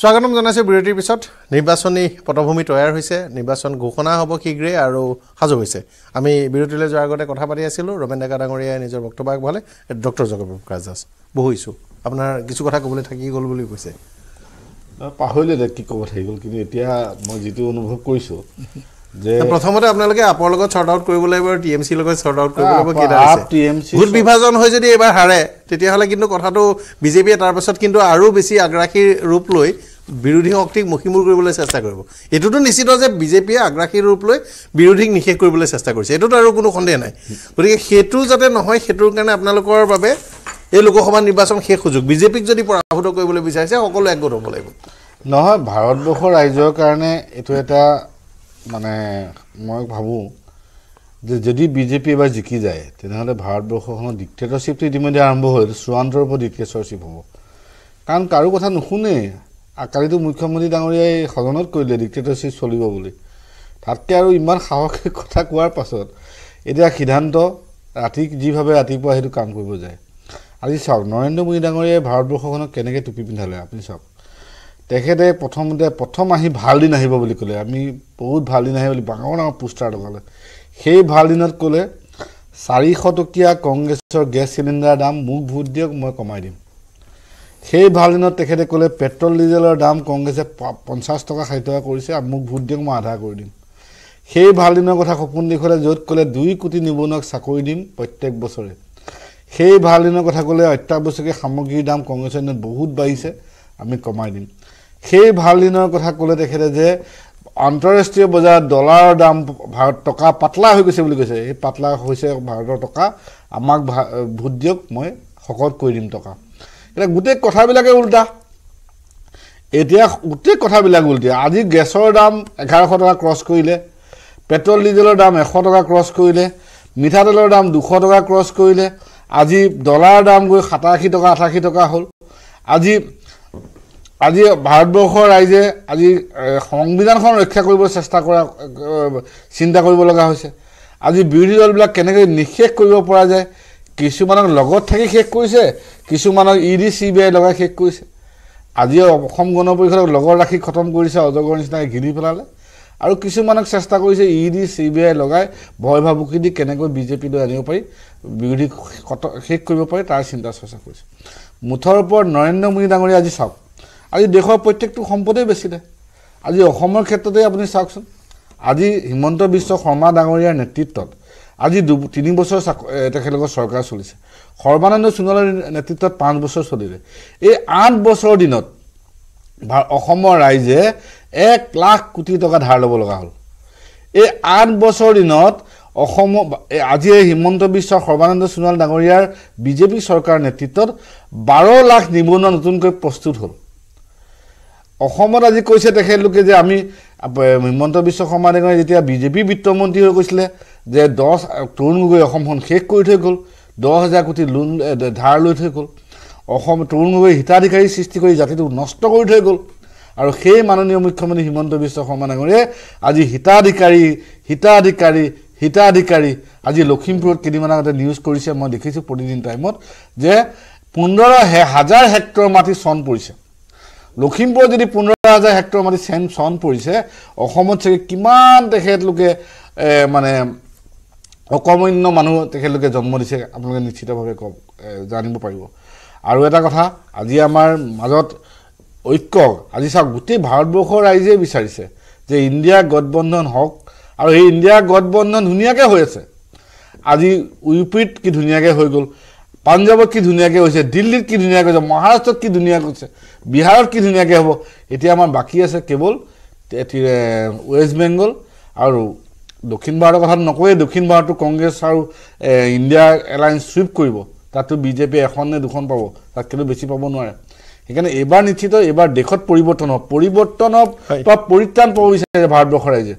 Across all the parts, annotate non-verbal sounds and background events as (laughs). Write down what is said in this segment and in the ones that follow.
স্বাগতম জনাইছোঁ বিৰতিৰ পিছত নিৰ্বাচনী পটভূমি তৈয়াৰ হৈছে নিৰ্বাচন ঘোষণা হ'ব শীঘ্ৰেই আৰু সাজু হৈছে আমি বিৰতিলৈ যোৱাৰ আগতে কথা পাতি আছিলোঁ ৰমেন ডেকা ডাঙৰীয়াই নিজৰ বক্তব্য আগবঢ়ালে ডক্টৰ জগপ্ৰভ বহু বহিছোঁ আপোনাৰ কিছু কথা ক'বলৈ থাকি গ'ল বুলি কৈছে পাহৰিলে কি ক'ব থাকি গ'ল কিন্তু এতিয়া মই যিটো অনুভৱ কৰিছোঁ প্ৰথমতে আপোনালোকে আপৰ লগত শ্বৰ্ট আউট কৰিব লাগিব টি এম চিৰ লগত চৰ্ট আউট কৰিব লাগিব ভোট বিভাজন হৈ যদি এইবাৰ হাৰে তেতিয়াহ'লে কিন্তু কথাটো বিজেপিয়ে তাৰপাছত কিন্তু আৰু বেছি আগ্ৰাসীৰ ৰূপ লৈ বিৰোধী শক্তিক মষিমূৰ কৰিবলৈ চেষ্টা কৰিব এইটোতো নিশ্চিত যে বিজেপিয়ে আগ্ৰাসী ৰূপ লৈ বিৰোধীক নিষেধ কৰিবলৈ চেষ্টা কৰিছে এইটোতো আৰু কোনো সন্দেহ নাই গতিকে সেইটো যাতে নহয় সেইটোৰ কাৰণে আপোনালোকৰ বাবে এই লোকসভা নিৰ্বাচন শেষ সুযোগ বিজেপিক যদি পৰাভূত কৰিবলৈ বিচাৰিছে সকলো একগোট হ'ব লাগিব নহয় ভাৰতবৰ্ষৰ ৰাইজৰ কাৰণে এইটো এটা মানে মই ভাবোঁ যে যদি বিজেপি এবাৰ জিকি যায় তেনেহ'লে ভাৰতবৰ্ষখনৰ ডিক্টেটৰশ্বিপটো ইতিমধ্যে আৰম্ভ হ'ল চূড়ান্তৰ ওপৰত ডিক্টেটৰশ্বিপ হ'ব কাৰণ কাৰো কথা নুশুনে কালিতো মুখ্যমন্ত্ৰী ডাঙৰীয়াই সদনত কৰিলে ডিক্টেটৰশ্বিপ চলিব বুলি তাতকৈ আৰু ইমান সাহসিক (laughs) কথা কোৱাৰ পাছত এতিয়া সিদ্ধান্ত ৰাতি যিভাৱে ৰাতিপুৱা সেইটো কাম কৰিব যায় আজি চাওক নৰেন্দ্ৰ মোদী ডাঙৰীয়াই ভাৰতবৰ্ষখনক কেনেকৈ টুপি পিন্ধালে আপুনি চাওক তেখেতে প্ৰথমতে প্ৰথম আহি ভাল দিন আহিব বুলি ক'লে আমি বহুত ভাল দিন আহিব বুলি ডাঙৰ ডাঙৰ পোষ্টাৰ লগালে সেই ভাল দিনত ক'লে চাৰিশ টকীয়া কংগ্ৰেছৰ গেছ চিলিণ্ডাৰ দাম মোক ভোট দিয়ক মই কমাই দিম সেই ভাল দিনত তেখেতে ক'লে পেট্ৰল ডিজেলৰ দাম কংগ্ৰেছে পঞ্চাছ টকা ষাঠি টকা কৰিছে আৰু মোক ভোট দিয়ক মই আধা কৰি দিম সেই ভাল দিনৰ কথা সপোন দেখুৱালে য'ত ক'লে দুই কোটি নিবনুৱাক চাকৰি দিম প্ৰত্যেক বছৰে সেই ভাল দিনৰ কথা ক'লে অত্যাৱশ্যকীয় সামগ্ৰীৰ দাম কংগ্ৰেছৰ দিনত বহুত বাঢ়িছে আমি কমাই দিম সেই ভাল দিনৰ কথা ক'লে তেখেতে যে আন্তঃৰাষ্ট্ৰীয় বজাৰত ডলাৰৰ দাম ভাৰত টকা পাতলা হৈ গৈছে বুলি কৈছে সেই পাতলা হৈছে ভাৰতৰ টকা আমাক ভা ভোট দিয়ক মই শকত কৰি দিম টকা এতিয়া গোটেই কথাবিলাকে উল্টা এতিয়া গোটেই কথাবিলাক ওলোটা আজি গেছৰ দাম এঘাৰশ টকা ক্ৰছ কৰিলে পেট্ৰল ডিজেলৰ দাম এশ টকা ক্ৰছ কৰিলে মিঠাতেলৰ দাম দুশ টকা ক্ৰছ কৰিলে আজি ডলাৰৰ দাম গৈ সাতাশী টকা আঠাশী টকা হ'ল আজি আজি ভাৰতবৰ্ষৰ ৰাইজে আজি সংবিধানখন ৰক্ষা কৰিবলৈ চেষ্টা কৰা চিন্তা কৰিব লগা হৈছে আজি বিৰোধী দলবিলাক কেনেকৈ নিঃশেষ কৰিব পৰা যায় কিছুমানক লগত থাকি শেষ কৰিছে কিছুমানক E D C B I লগাই শেষ কৰিছে আজিও অসম গণ পৰিষদক লগৰ ৰাখি খতম কৰিছে অজগৰ নিচিনাকৈ ঘিনি পেলালে আৰু কিছুমানক চেষ্টা কৰিছে E D C B I লগাই ভয় ভাবুকি দি কেনেকৈ লৈ আনিব পাৰি বিৰোধী শেষ কৰিব পাৰি তাৰ চিন্তা চৰ্চা কৰিছে মুঠৰ ওপৰত নৰেন্দ্ৰ মোদী ডাঙৰীয়া আজি চাওক আজি দেশৰ প্ৰত্যেকটো সম্পদেই বেছিলে আজি অসমৰ ক্ষেত্ৰতে আপুনি চাওকচোন আজি হিমন্ত বিশ্ব শৰ্মা ডাঙৰীয়াৰ নেতৃত্বত আজি দু তিনি বছৰ তেখেতলোকৰ চৰকাৰ চলিছে সৰ্বানন্দ সোণোৱালৰ নেতৃত্বত পাঁচ বছৰ চলিলে এই আঠ বছৰৰ দিনত অসমৰ ৰাইজে এক লাখ কোটি টকা ধাৰ ল'ব লগা হ'ল এই আঠ বছৰ দিনত অসম আজি এই হিমন্ত বিশ্ব সৰ্বানন্দ সোণোৱাল ডাঙৰীয়াৰ বিজেপি চৰকাৰৰ নেতৃত্বত বাৰ লাখ নিবনুৱা নতুনকৈ প্ৰস্তুত হ'ল অসমত আজি কৈছে তেখেতলোকে যে আমি হিমন্ত বিশ্ব শৰ্মা ডেঙৰ যেতিয়া বিজেপি বিত্তমন্ত্ৰী হৈ গৈছিলে যে দহ তৰুণ গগৈ অসমখন শেষ কৰি থৈ গ'ল দহ হাজাৰ কোটি লোন ধাৰ লৈ থৈ গ'ল অসম তৰুণ গগৈ হিতাধিকাৰী সৃষ্টি কৰি জাতিটোক নষ্ট কৰি থৈ গ'ল আৰু সেই মাননীয় মুখ্যমন্ত্ৰী হিমন্ত বিশ্ব শৰ্মা ডাঙৰীয়াই আজি হিতাধিকাৰী হিতাধিকাৰী হিতাধিকাৰী আজি লখিমপুৰত কেইদিনমান আগতে নিউজ কৰিছে মই দেখিছোঁ প্ৰতিদিন টাইমত যে পোন্ধৰ হে হাজাৰ হেক্টৰ মাটি চন পৰিছে লখিমপুৰত যদি পোন্ধৰ হাজাৰ হেক্টৰ মাটি চেন চন পৰিছে অসমত চাগে কিমান তেখেতলোকে মানে অকমান্য মানুহ তেখেতলোকে জন্ম দিছে আপোনালোকে নিশ্চিতভাৱে কওক জানিব পাৰিব আৰু এটা কথা আজি আমাৰ মাজত ঐক্য আজি চাওক গোটেই ভাৰতবৰ্ষৰ ৰাইজেই বিচাৰিছে যে ইণ্ডিয়া গঠবন্ধন হওক আৰু সেই ইণ্ডিয়া গঠবন্ধন ধুনীয়াকৈ হৈ আছে আজি ইউ পিত কি ধুনীয়াকৈ হৈ গ'ল পাঞ্জাবত কি ধুনীয়াকৈ হৈছে দিল্লীত কি ধুনীয়াকৈ হৈছে মহাৰাষ্ট্ৰত কি ধুনীয়াকৈ হৈছে বিহাৰত কি ধুনীয়াকৈ হ'ব এতিয়া আমাৰ বাকী আছে কেৱল ৱেষ্ট বেংগল আৰু দক্ষিণ ভাৰতৰ কথাটো নকৈয়ে দক্ষিণ ভাৰতটো কংগ্ৰেছ আৰু ইণ্ডিয়া এলায়েন্স ছুইপ কৰিব তাততো বিজেপিয়ে এখন নে দুখন পাব তাত কিন্তু বেছি পাব নোৱাৰে সেইকাৰণে এইবাৰ নিশ্চিত এইবাৰ দেশত পৰিৱৰ্তন হ'ব পৰিৱৰ্তনৰ পৰা পৰিত্ৰাণ পাব বিচাৰে ভাৰতবৰ্ষৰ ৰাইজে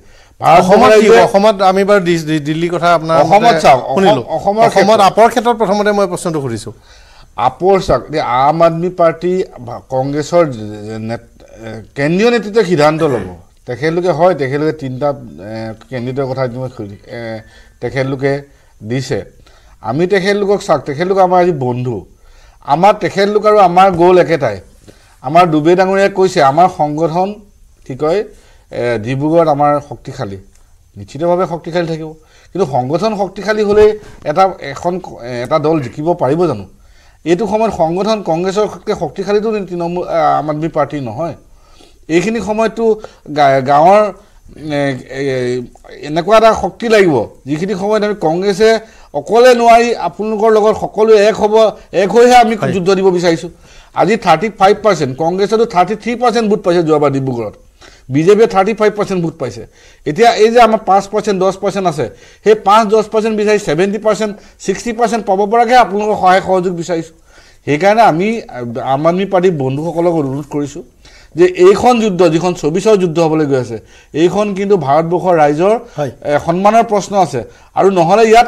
অসমত কি অসমত আমি বাৰু দিল্লী কথা আপোনাৰ অসমত চাওক শুনিলোঁ অসমৰ অসমত আপৰ ক্ষেত্ৰত প্ৰথমতে মই প্ৰশ্নটো সুধিছোঁ আপৰ চাওক এই আম আদমী পাৰ্টী কংগ্ৰেছৰ কেন্দ্ৰীয় নেতৃত্বই সিদ্ধান্ত ল'ব তেখেতলোকে হয় তেখেতলোকে তিনিটা কেন্দ্ৰীয় কথা তেখেতলোকে দিছে আমি তেখেতলোকক চাওক তেখেতলোক আমাৰ আজি বন্ধু আমাৰ তেখেতলোক আৰু আমাৰ গ'ল একেটাই আমাৰ ডুবে ডাঙৰীয়াই কৈছে আমাৰ সংগঠন কি কয় ডিব্ৰুগড়ত আমাৰ শক্তিশালী নিশ্চিতভাৱে শক্তিশালী থাকিব কিন্তু সংগঠন শক্তিশালী হ'লেই এটা এখন এটা দল জিকিব পাৰিব জানো এইটো সময়ত সংগঠন কংগ্ৰেছৰ শক্তি শক্তিশালীতো তৃণমূল আম আদমী পাৰ্টী নহয় এইখিনি সময়ততো গাঁৱৰ এনেকুৱা এটা শক্তি লাগিব যিখিনি সময়ত আমি কংগ্ৰেছে অকলে নোৱাৰি আপোনালোকৰ লগত সকলো এক হ'ব এক হৈহে আমি যুদ্ধ দিব বিচাৰিছোঁ আজি থাৰ্টি ফাইভ পাৰ্চেণ্ট কংগ্ৰেছতো থাৰ্টি থ্ৰী পাৰ্চেণ্ট ভোট পাইছে যোৱাবাৰ ডিব্ৰুগড়ত বিজেপিয়ে থাৰ্টি ফাইভ পাৰ্চেণ্ট ভোট পাইছে এতিয়া এই যে আমাৰ পাঁচ পাৰ্চেণ্ট দহ পাৰ্চেণ্ট আছে সেই পাঁচ দহ পাৰ্চেণ্ট বিচাৰি ছেভেণ্টি পাৰ্চেণ্ট ছিক্সটি পাৰ্চেণ্ট পাব পৰাকৈ আপোনালোকৰ সহায় সহযোগ বিচাৰিছোঁ সেইকাৰণে আমি আম আদমি পাৰ্টীৰ বন্ধুসকলক অনুৰোধ কৰিছোঁ যে এইখন যুদ্ধ যিখন চৌবিছৰ যুদ্ধ হ'বলৈ গৈ আছে এইখন কিন্তু ভাৰতবৰ্ষৰ ৰাইজৰ সন্মানৰ প্ৰশ্ন আছে আৰু নহ'লে ইয়াত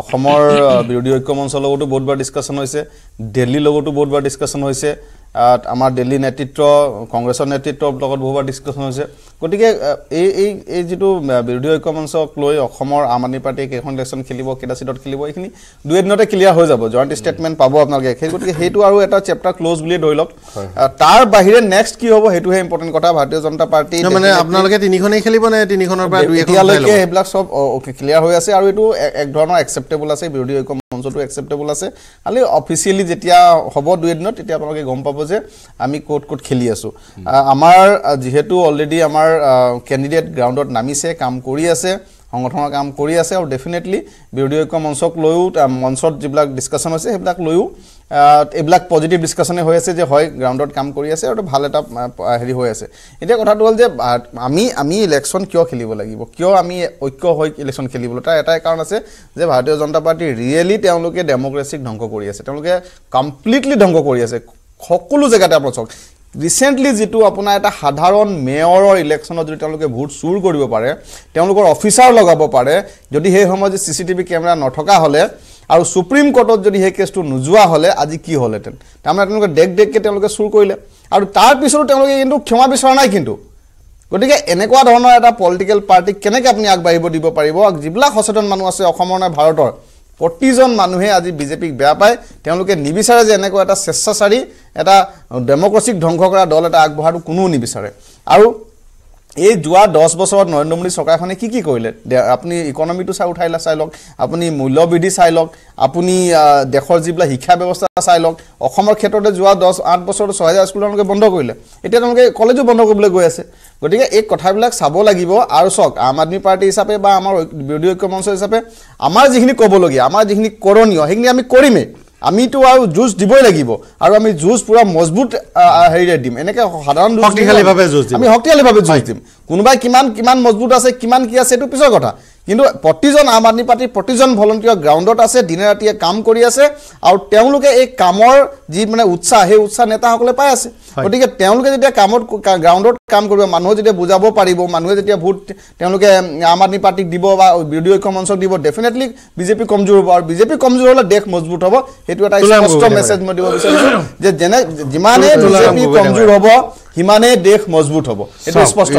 অসমৰ বিৰোধী ঐক্য মঞ্চৰ লগতো বহুতবাৰ ডিছকাশ্যন হৈছে দিল্লীৰ লগতো বহুতবাৰ ডিছকাশ্যন হৈছে আমাৰ দিল্লী নেতৃত্ব কংগ্ৰেছৰ নেতৃত্বৰ লগত বহুবাৰ ডিছকাশ্যন হৈছে গতিকে এই এই এই যিটো বিৰোধী ঐক্য মঞ্চক লৈ অসমৰ আম আদমি পাৰ্টীয়ে কেইখন ইলেকশ্যন খেলিব কেইটা চিটত খেলিব এইখিনি দুই এদিনতে ক্লিয়াৰ হৈ যাব জইণ্ট ষ্টেটমেণ্ট পাব আপোনালোকে সেই গতিকে সেইটো আৰু এটা চেপ্টাৰ ক্ল'জ বুলিয়ে ধৰি লওক তাৰ বাহিৰে নেক্সট কি হ'ব সেইটোহে ইম্পৰ্টেণ্ট কথা ভাৰতীয় জনতা পাৰ্টী মানে আপোনালোকে তিনিখনেই খেলিব নে তিনিখনৰ পৰা এতিয়ালৈকে সেইবিলাক চব ক্লিয়াৰ হৈ আছে আৰু এইটো এক ধৰণৰ একচেপ্ট একচেপ্টেবল আছে বিৰোধী ঐক্য মঞ্চটো একচেপ্টেবল আছে খালি অফিচিয়েলি যেতিয়া হ'ব দুই এদিনত তেতিয়া আপোনালোকে গম পাব যে আমি ক'ত ক'ত খেলি আছোঁ আমাৰ যিহেতু অলৰেডি আমাৰ কেণ্ডিডেট গ্ৰাউণ্ডত নামিছে কাম কৰি আছে সংগঠনৰ কাম কৰি আছে আৰু ডেফিনেটলি বিৰোধী ঐক্য মঞ্চক লৈও মঞ্চত যিবিলাক ডিছকাশ্যন হৈছে সেইবিলাক লৈও এইবিলাক পজিটিভ ডিছকাশ্যনে হৈ আছে যে হয় গ্ৰাউণ্ডত কাম কৰি আছে আৰু ভাল এটা হেৰি হৈ আছে এতিয়া কথাটো হ'ল যে আমি আমি ইলেকশ্যন কিয় খেলিব লাগিব কিয় আমি ঐক্য হৈ ইলেকশ্যন খেলিবলৈ তাৰ এটাই কাৰণ আছে যে ভাৰতীয় জনতা পাৰ্টী ৰিয়েলি তেওঁলোকে ডেম'ক্ৰেচিক ধ্বংস কৰি আছে তেওঁলোকে কমপ্লিটলি ধ্বংস কৰি আছে সকলো জেগাতে আপোনাৰ চাওক ৰিচেণ্টলি যিটো আপোনাৰ এটা সাধাৰণ মেয়ৰৰ ইলেকশ্যনত যদি তেওঁলোকে ভোট চুৰ কৰিব পাৰে তেওঁলোকৰ অফিচাৰ লগাব পাৰে যদি সেই সময়ত যদি চি চি টিভি কেমেৰা নথকা হ'লে আৰু সুপ্ৰিম কোৰ্টত যদি সেই কেছটো নোযোৱা হ'লে আজি কি হ'লহেঁতেন তাৰমানে তেওঁলোকে ডেক ডেককৈ তেওঁলোকে চুৰ কৰিলে আৰু তাৰপিছতো তেওঁলোকে কিন্তু ক্ষমা বিচৰা নাই কিন্তু গতিকে এনেকুৱা ধৰণৰ এটা পলিটিকেল পাৰ্টিক কেনেকৈ আপুনি আগবাঢ়িব দিব পাৰিব যিবিলাক সচেতন মানুহ আছে অসমৰ নে ভাৰতৰ প্ৰতিজন মানুহে আজি বিজেপিক বেয়া পায় তেওঁলোকে নিবিচাৰে যে এনেকুৱা এটা স্বেচ্ছাচাৰী এটা ডেম'ক্ৰেচিক ধ্বংস কৰা দল এটা আগবঢ়াটো কোনো নিবিচাৰে আৰু এই যোৱা দহ বছৰত নৰেন্দ্ৰ মোদী চৰকাৰখনে কি কি কৰিলে আপুনি ইকনমিটো চাই উঠাই লৈ চাই লওক আপুনি মূল্যবৃদ্ধি চাই লওক আপুনি দেশৰ যিবিলাক শিক্ষা ব্যৱস্থা চাই লওক অসমৰ ক্ষেত্ৰতে যোৱা দহ আঠ বছৰত ছয় হাজাৰ স্কুল তেওঁলোকে বন্ধ কৰিলে এতিয়া তেওঁলোকে কলেজো বন্ধ কৰিবলৈ গৈ আছে গতিকে এই কথাবিলাক চাব লাগিব আৰু চাওক আম আদমী পাৰ্টি হিচাপে বা আমাৰ বিৰোধী ঐক্য মঞ্চ হিচাপে আমাৰ যিখিনি ক'বলগীয়া আমাৰ যিখিনি কৰণীয় সেইখিনি আমি কৰিমেই আমিতো আৰু যুঁজ দিবই লাগিব আৰু আমি যুঁজ পুৰা মজবুত হেৰিৰে দিম এনেকে সাধাৰণ শক্তিশালীভাৱে যুঁজ দিম আমি শক্তিশালীভাৱে যুঁজ দিম কোনোবাই কিমান কিমান মজবুত আছে কিমান কি আছে সেইটো পিছৰ কথা কিন্তু প্ৰতিজন আম আদমি পাৰ্টীৰ প্ৰতিজন ভলণ্টিয়াৰ গ্ৰাউণ্ডত আছে দিনে ৰাতিয়ে কাম কৰি আছে আৰু তেওঁলোকে এই কামৰ যি মানে উৎসাহ সেই উৎসাহ নেতাসকলে পাই আছে গতিকে তেওঁলোকে যেতিয়া কামত গ্ৰাউণ্ডত কাম কৰিব মানুহে যেতিয়া বুজাব পাৰিব মানুহে যেতিয়া ভোট তেওঁলোকে আম আদমি পাৰ্টীক দিব বা বিৰোধী ঐক্য মঞ্চক দিব ডেফিনেটলি বিজেপি কমজোৰ হ'ব আৰু বিজেপি কমজোৰ হ'লে দেশ মজবুত হ'ব সেইটো এটা স্পষ্ট মেছেজ মই দিব বিচাৰিছোঁ যে যেনে যিমানেই বিজেপি কমজোৰ হ'ব সিমানেই দেশ মজবুত হ'ব সেইটো স্পষ্ট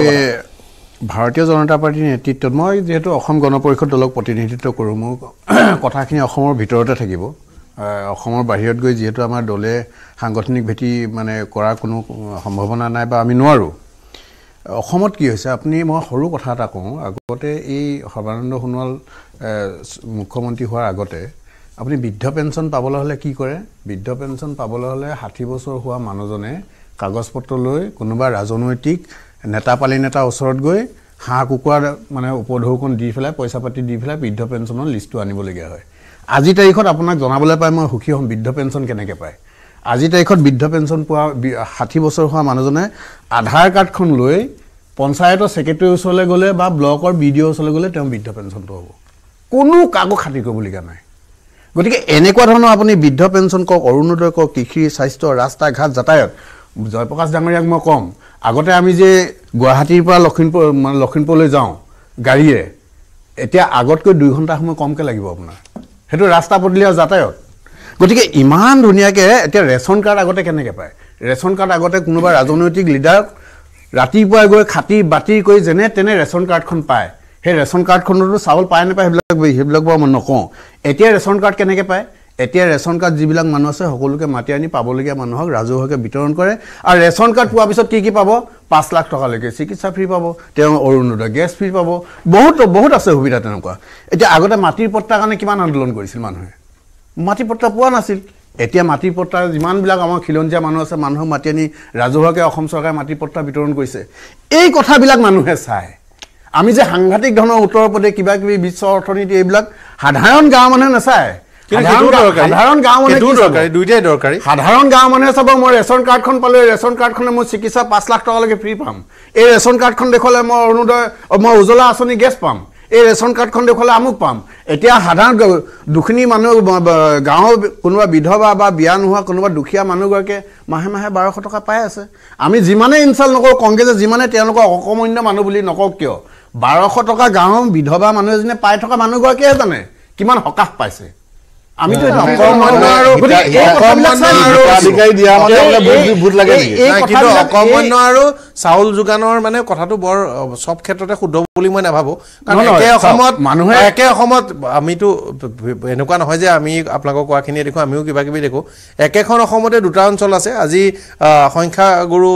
ভাৰতীয় জনতা পাৰ্টীৰ নেতৃত্বত মই যিহেতু অসম গণ পৰিষদ দলক প্ৰতিনিধিত্ব কৰোঁ মোৰ (clears throat) কথাখিনি অসমৰ ভিতৰতে থাকিব অসমৰ বাহিৰত গৈ যিহেতু আমাৰ দলে সাংগঠনিক ভেটি মানে কৰাৰ কোনো সম্ভাৱনা নাই বা আমি নোৱাৰোঁ অসমত কি হৈছে আপুনি মই সৰু কথা এটা কওঁ আগতে এই সৰ্বানন্দ সোণোৱাল মুখ্যমন্ত্ৰী হোৱাৰ আগতে আপুনি বৃদ্ধ পেঞ্চন পাবলৈ হ'লে কি কৰে বৃদ্ধ পেঞ্চন পাবলৈ হ'লে ষাঠি বছৰ হোৱা মানুহজনে কাগজ পত্ৰ লৈ কোনোবা ৰাজনৈতিক নেতা পালি নেতা ওচৰত গৈ হাঁহ কুকুৰা মানে উপঢৌকণ দি পেলাই পইচা পাতি দি পেলাই বৃদ্ধ পেঞ্চনৰ লিষ্টটো আনিবলগীয়া হয় আজিৰ তাৰিখত আপোনাক জনাবলৈ পাই মই সুখী হ'ম বৃদ্ধ পেঞ্চন কেনেকৈ পায় আজিৰ তাৰিখত বৃদ্ধ পেঞ্চন পোৱা ষাঠি বছৰ হোৱা মানুহজনে আধাৰ কাৰ্ডখন লৈ পঞ্চায়তৰ ছেক্ৰেটেৰীৰ ওচৰলৈ গ'লে বা ব্লকৰ বি ডি অ' ওচৰলৈ গ'লে তেওঁ বৃদ্ধ পেঞ্চনটো হ'ব কোনো কাকো খাতি কৰিবলগীয়া নাই গতিকে এনেকুৱা ধৰণৰ আপুনি বৃদ্ধ পেঞ্চন কওক অৰুণোদয় কওক কৃষি স্বাস্থ্য ৰাস্তা ঘাট যাতায়ত জয়প্ৰকাশ ডাঙৰীয়াক মই ক'ম আগতে আমি যে গুৱাহাটীৰ পৰা লখিমপুৰ মানে লখিমপুৰলৈ যাওঁ গাড়ীৰে এতিয়া আগতকৈ দুই ঘণ্টা সময় কমকৈ লাগিব আপোনাৰ সেইটো ৰাস্তা পদূলি আৰু যাতায়ত গতিকে ইমান ধুনীয়াকৈ এতিয়া ৰেচন কাৰ্ড আগতে কেনেকৈ পায় ৰেচন কাৰ্ড আগতে কোনোবা ৰাজনৈতিক লিডাৰক ৰাতিপুৱাই গৈ খাটি বাতি কৰি যেনে তেনে ৰেচন কাৰ্ডখন পায় সেই ৰেচন কাৰ্ডখনতো চাউল পায় নাপায় সেইবিলাক সেইবিলাক বাৰু মই নকওঁ এতিয়া ৰেচন কাৰ্ড কেনেকৈ পায় এতিয়া ৰেচন কাৰ্ড যিবিলাক মানুহ আছে সকলোকে মাতি আনি পাবলগীয়া মানুহক ৰাজহুৱাকৈ বিতৰণ কৰে আৰু ৰেচন কাৰ্ড পোৱাৰ পিছত কি কি পাব পাঁচ লাখ টকালৈকে চিকিৎসা ফ্ৰী পাব তেওঁ অৰুণোদয় গেছ ফ্ৰী পাব বহুত বহুত আছে সুবিধা তেনেকুৱা এতিয়া আগতে মাটিৰ পট্টাৰ কাৰণে কিমান আন্দোলন কৰিছিল মানুহে মাটি পত্ৰা পোৱা নাছিল এতিয়া মাটি পট্টা যিমানবিলাক আমাৰ খিলঞ্জীয়া মানুহ আছে মানুহক মাতি আনি ৰাজহুৱাকৈ অসম চৰকাৰে মাটি পট্টা বিতৰণ কৰিছে এই কথাবিলাক মানুহে চায় আমি যে সাংঘাতিক ধৰণৰ উত্তৰ প্ৰদেশ কিবা কিবি বিশ্ব অৰ্থনীতি এইবিলাক সাধাৰণ গাঁৱৰ মানুহে নাচায় সাধাৰণ গাঁৱৰ মানুহে চাব মই ৰেচন কাৰ্ডখন পালোঁ ৰেচন কাৰ্ডখনে মোৰ চিকিৎসা পাঁচ লাখ টকালৈকে ফ্ৰী পাম এই ৰেচন কাৰ্ডখন দেখুৱালে মই অৰুণোদয় মই উজ্বলা আঁচনি গেছ পাম এই ৰেচন কাৰ্ডখন দেখুৱালে আমুক পাম এতিয়া সাধাৰণ দুখিনি মানুহ গাঁৱৰ কোনোবা বিধৱা বা বিয়া নোহোৱা কোনোবা দুখীয়া মানুহগৰাকীয়ে মাহে মাহে বাৰশ টকা পাই আছে আমি যিমানেই ইনচাল্ট নকৰোঁ কংগ্ৰেছে যিমানে তেওঁলোকক অকমন্য মানুহ বুলি নকওঁ কিয় বাৰশ টকা গাঁৱৰ বিধৱা মানুহ এজনে পাই থকা মানুহগৰাকীয়েহে জানে কিমান সকাহ পাইছে আমিটো অকমান আৰু চাউল যোগানৰ মানে কথাটো বৰ চব ক্ষেত্ৰতে শুদ্ধ বুলি মই নাভাবো কাৰণ একে অসমত মানুহে একে অসমত আমিতো এনেকুৱা নহয় যে আমি আপোনালোকক কোৱাখিনিয়ে দেখো আমিও কিবা কিবি দেখো একেখন অসমতে দুটা অঞ্চল আছে আজি সংখ্যাগুৰু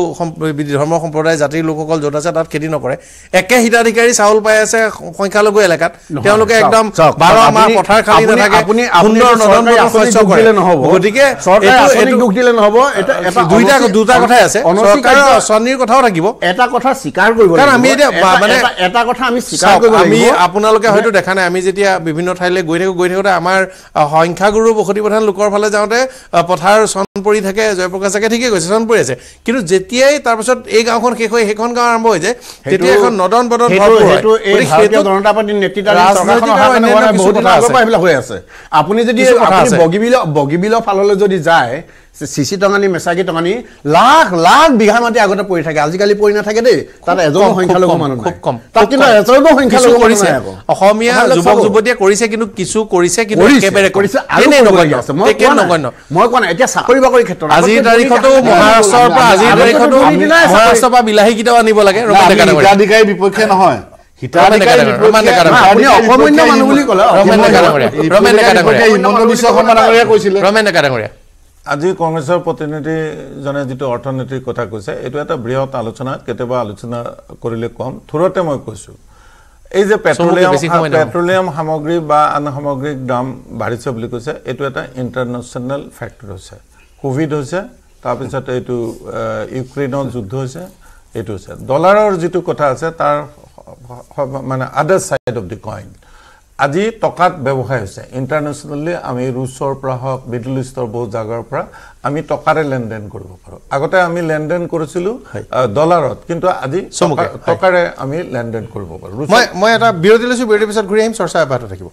ধৰ্ম সম্প্ৰদায় জাতিৰ লোকসকল য'ত আছে তাত খেতি নকৰে একে হিতাধিকাৰী চাউল পাই আছে সংখ্যালঘু এলেকাত তেওঁলোকে একদম বাৰ মাহ পথাৰ খালি নাথাকে গতিকে দুটা কথাই আছে চৰকাৰৰ কথাও থাকিব এটা কথা স্বীকাৰ কৰিব কাৰণ আমি এতিয়া মানে এটা কথা আমি স্বীকাৰ কৰিব আমি আপোনালোকে হয়তো দেখা নাই আমি যেতিয়া বিভিন্ন ঠাইলৈ গৈ থাকো গৈ থাকোতে আমাৰ সংখ্যাগুৰু বসতি প্ৰধান লোকৰ ফালে যাওঁতে পথাৰ পৰি থাকে জয়প্ৰকাশ থাকে ঠিকেই কৈছে চন পৰি আছে কিন্তু যেতিয়াই তাৰপিছত এই গাঁওখন শেষ হৈ সেইখন গাঁও আৰম্ভ হৈ তেতিয়া এখন নদন বদন আপুনি যদি বগীবিল বগীবিলৰ ফাললৈ যদি যায় চিচি টঙানী মেচাকী টঙানী লাখ লাখ বিঘা মাটি আগতে পৰি থাকে আজিকালি পৰি নাথাকে দেই তাত এজন সংখ্যালঘু মানুহ খুব কম তাত কিন্তু এজন সংখ্যালঘু কৰিছে অসমীয়া যুৱক যুৱতীয়ে কৰিছে কিন্তু কিছু কৰিছে কিন্তু একেবাৰে কৰিছে আৰু মই কোৱা নগণ্য মই কোৱা নাই এতিয়া চাকৰি আজি কংগ্ৰেছৰ প্ৰতিনিধিজনে যিটো অৰ্থনীতিৰ কথা কৈছে এইটো এটা বৃহৎ আলোচনা কেতিয়াবা আলোচনা কৰিলে কম থুৰতে মই কৈছো এই যে পেট্ৰলিয়াম পেট্ৰলিয়াম সামগ্ৰী বা আন সামগ্ৰীৰ দাম বাঢ়িছে বুলি কৈছে এইটো এটা ইণ্টাৰনেশ্যনেল ফেক্টৰ হৈছে ক'ভিড হৈছে তাৰপিছত এইটো ইউক্ৰেইনৰ যুদ্ধ হৈছে এইটো হৈছে ডলাৰৰ যিটো কথা আছে তাৰ মানে আদাৰ ছাইড অফ দি কইন আজি টকাত ব্যৱসায় হৈছে ইণ্টাৰনেশ্যনেলি আমি ৰুছৰ পৰা হওক মিডল ইষ্টৰ বহুত জাগাৰ পৰা আমি টকাৰে লেনদেন কৰিব পাৰোঁ আগতে আমি লেনদেন কৰিছিলোঁ ডলাৰত কিন্তু আজি টকাৰে আমি লেনদেন কৰিব পাৰোঁ মই এটা বিৰতি লৈছোঁ বিৰতিৰ পিছত ঘূৰি আহিম চৰ্চা অব্যাহত থাকিব